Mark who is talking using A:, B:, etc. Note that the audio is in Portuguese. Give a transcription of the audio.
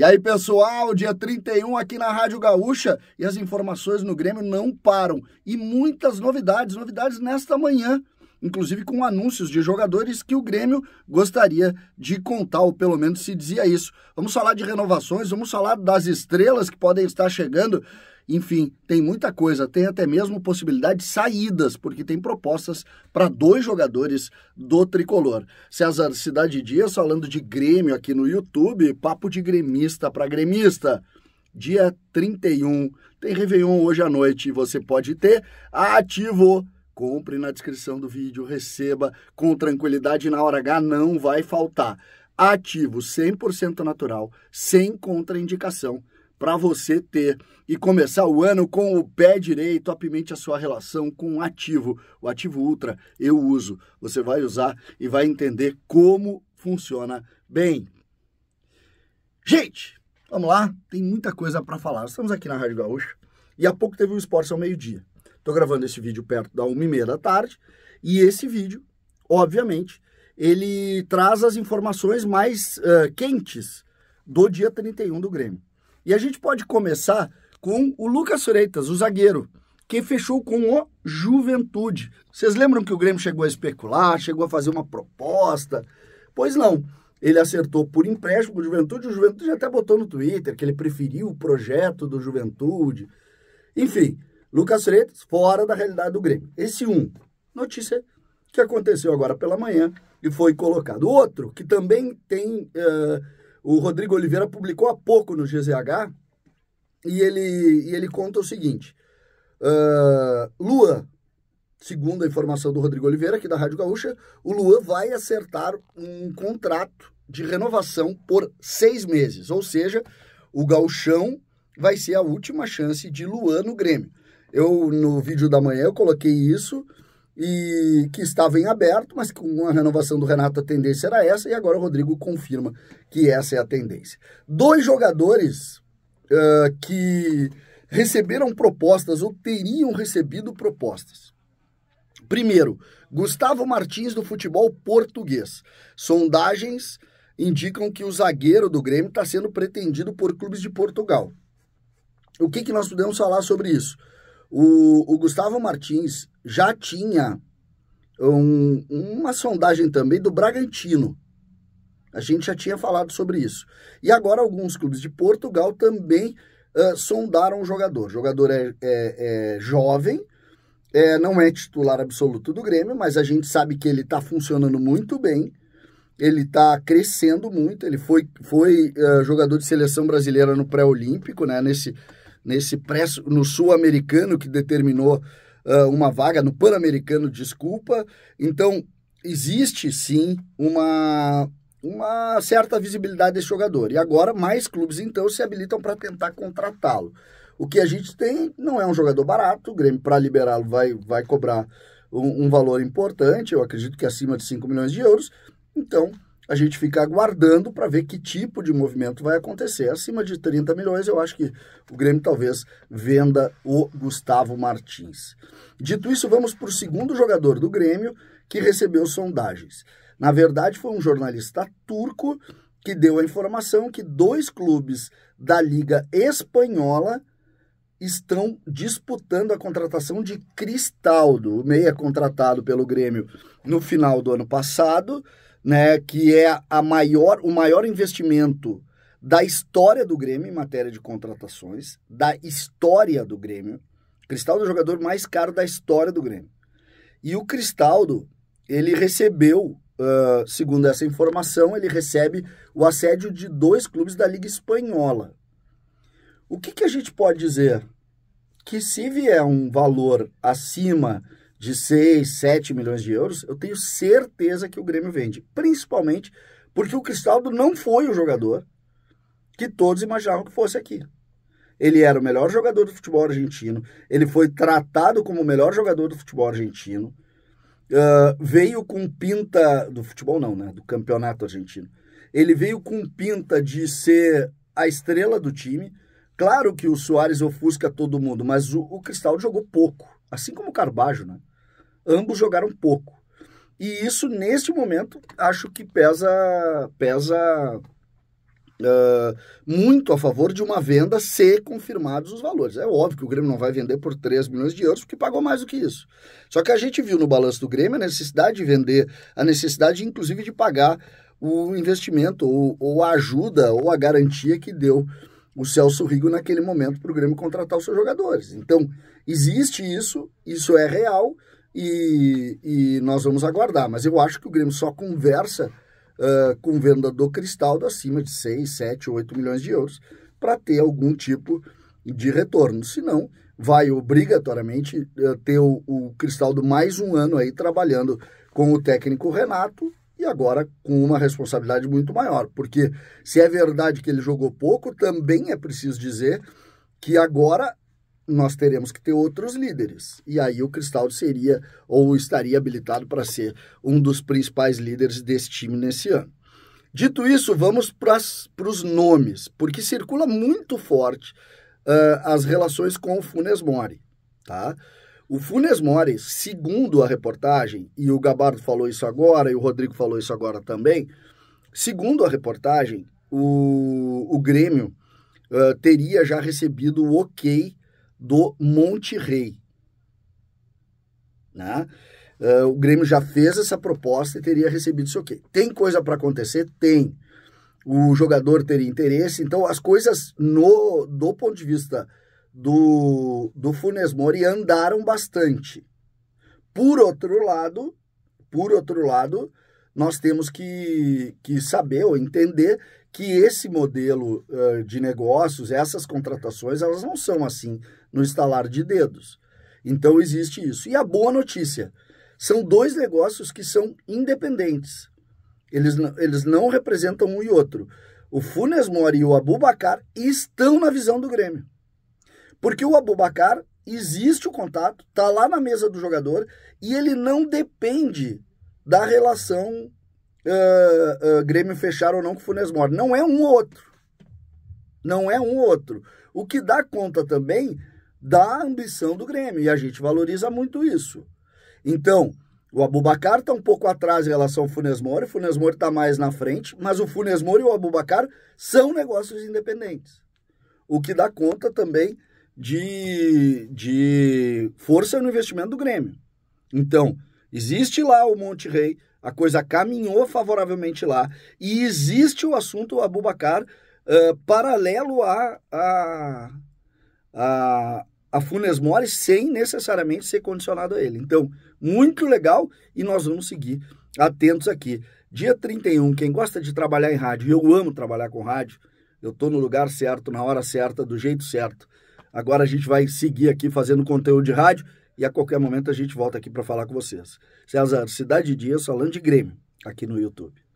A: E aí, pessoal, dia 31 aqui na Rádio Gaúcha e as informações no Grêmio não param. E muitas novidades, novidades nesta manhã, inclusive com anúncios de jogadores que o Grêmio gostaria de contar, ou pelo menos se dizia isso. Vamos falar de renovações, vamos falar das estrelas que podem estar chegando enfim, tem muita coisa, tem até mesmo possibilidade de saídas, porque tem propostas para dois jogadores do tricolor. César Cidade Dias falando de Grêmio aqui no YouTube, papo de gremista para gremista dia 31. Tem Réveillon hoje à noite, você pode ter. Ativo! Compre na descrição do vídeo, receba com tranquilidade na hora H, não vai faltar. Ativo 100% natural, sem contraindicação para você ter e começar o ano com o pé direito, apimente a sua relação com o ativo. O ativo Ultra eu uso. Você vai usar e vai entender como funciona bem. Gente, vamos lá, tem muita coisa para falar. Estamos aqui na Rádio Gaúcha e há pouco teve o um esporte ao meio-dia. Estou gravando esse vídeo perto da uma e meia da tarde e esse vídeo, obviamente, ele traz as informações mais uh, quentes do dia 31 do Grêmio. E a gente pode começar com o Lucas Freitas, o zagueiro, que fechou com o Juventude. Vocês lembram que o Grêmio chegou a especular, chegou a fazer uma proposta? Pois não. Ele acertou por empréstimo com o Juventude, o Juventude até botou no Twitter que ele preferiu o projeto do Juventude. Enfim, Lucas Freitas fora da realidade do Grêmio. Esse um, notícia que aconteceu agora pela manhã e foi colocado. Outro que também tem uh, o Rodrigo Oliveira publicou há pouco no GZH e ele, e ele conta o seguinte: uh, ah, Lua, segundo a informação do Rodrigo Oliveira, aqui da Rádio Gaúcha, o Luan vai acertar um contrato de renovação por seis meses. Ou seja, o Galchão vai ser a última chance de Luan no Grêmio. Eu, no vídeo da manhã, eu coloquei isso e que estava em aberto, mas com a renovação do Renato a tendência era essa, e agora o Rodrigo confirma que essa é a tendência. Dois jogadores uh, que receberam propostas ou teriam recebido propostas. Primeiro, Gustavo Martins do futebol português. Sondagens indicam que o zagueiro do Grêmio está sendo pretendido por clubes de Portugal. O que, que nós podemos falar sobre isso? O, o Gustavo Martins já tinha um, uma sondagem também do Bragantino. A gente já tinha falado sobre isso. E agora alguns clubes de Portugal também uh, sondaram o jogador. O jogador é, é, é jovem, é, não é titular absoluto do Grêmio, mas a gente sabe que ele está funcionando muito bem, ele está crescendo muito, ele foi, foi uh, jogador de seleção brasileira no pré-olímpico, né? Nesse, nesse pré, no sul-americano que determinou uh, uma vaga, no pan-americano, desculpa. Então, existe sim uma, uma certa visibilidade desse jogador. E agora mais clubes então se habilitam para tentar contratá-lo. O que a gente tem não é um jogador barato, o Grêmio para liberá-lo vai, vai cobrar um, um, valor importante, eu acredito que acima de 5 milhões de euros. Então, a gente fica aguardando para ver que tipo de movimento vai acontecer. Acima de 30 milhões, eu acho que o Grêmio talvez venda o Gustavo Martins. Dito isso, vamos para o segundo jogador do Grêmio que recebeu sondagens. Na verdade, foi um jornalista turco que deu a informação que dois clubes da Liga Espanhola estão disputando a contratação de Cristaldo, o meia contratado pelo Grêmio no final do ano passado, né, que é a maior, o maior investimento da história do Grêmio em matéria de contratações, da história do Grêmio. Cristaldo é o jogador mais caro da história do Grêmio. E o Cristaldo, ele recebeu, uh, segundo essa informação, ele recebe o assédio de dois clubes da Liga Espanhola. O que, que a gente pode dizer? Que se vier um valor acima de 6, 7 milhões de euros, eu tenho certeza que o Grêmio vende. Principalmente porque o Cristaldo não foi o jogador que todos imaginavam que fosse aqui. Ele era o melhor jogador do futebol argentino, ele foi tratado como o melhor jogador do futebol argentino, uh, veio com pinta. do futebol não, né? Do campeonato argentino. Ele veio com pinta de ser a estrela do time. Claro que o Soares ofusca todo mundo, mas o, o Cristaldo jogou pouco, assim como o Carbajo, né? Ambos jogaram pouco. E isso, neste momento, acho que pesa, pesa uh, muito a favor de uma venda se confirmados os valores. É óbvio que o Grêmio não vai vender por 3 milhões de euros, porque pagou mais do que isso. Só que a gente viu no balanço do Grêmio a necessidade de vender, a necessidade, inclusive, de pagar o investimento, ou, ou a ajuda, ou a garantia que deu o Celso Rigo naquele momento para o Grêmio contratar os seus jogadores. Então, existe isso, isso é real e, e nós vamos aguardar. Mas eu acho que o Grêmio só conversa uh, com venda do Cristaldo acima de 6, 7, 8 milhões de euros para ter algum tipo de retorno. Senão, vai obrigatoriamente uh, ter o, o Cristaldo mais um ano aí trabalhando com o técnico Renato e agora com uma responsabilidade muito maior. Porque se é verdade que ele jogou pouco, também é preciso dizer que agora nós teremos que ter outros líderes. E aí o Cristaldo seria ou estaria habilitado para ser um dos principais líderes desse time nesse ano. Dito isso, vamos para os nomes, porque circula muito forte uh, as relações com o Funes Mori. Tá? O Funes Mori, segundo a reportagem, e o Gabardo falou isso agora, e o Rodrigo falou isso agora também, segundo a reportagem, o, o Grêmio uh, teria já recebido o ok do Monte Rei. Né? Uh, o Grêmio já fez essa proposta e teria recebido isso aqui. Tem coisa para acontecer? Tem. O jogador teria interesse. Então, as coisas, no, do ponto de vista do, do Funes Mori, andaram bastante. Por outro lado, por outro lado, nós temos que, que saber ou entender que esse modelo uh, de negócios, essas contratações, elas não são assim no estalar de dedos. Então existe isso. E a boa notícia: são dois negócios que são independentes. Eles, eles não representam um e outro. O Funes Mori e o Abubacar estão na visão do Grêmio. Porque o Abubacar existe o contato, está lá na mesa do jogador e ele não depende da relação uh, uh, Grêmio fechar ou não com o Funes Mori. Não é um ou outro. Não é um ou outro. O que dá conta também da ambição do Grêmio. E a gente valoriza muito isso. Então, o Abubacar está um pouco atrás em relação ao Funes Mori. O Funes Mori está mais na frente. Mas o Funes Mori e o Abubacar são negócios independentes. O que dá conta também de, de força no investimento do Grêmio. Então, Existe lá o Monte Rei, a coisa caminhou favoravelmente lá, e existe o assunto Abubacar uh, paralelo a, a, a, a Funes Mori sem necessariamente ser condicionado a ele. Então, muito legal e nós vamos seguir atentos aqui. Dia 31, quem gosta de trabalhar em rádio, eu amo trabalhar com rádio, eu estou no lugar certo, na hora certa, do jeito certo. Agora a gente vai seguir aqui fazendo conteúdo de rádio e a qualquer momento a gente volta aqui para falar com vocês. César, Cidade Dias falando de Grêmio aqui no YouTube.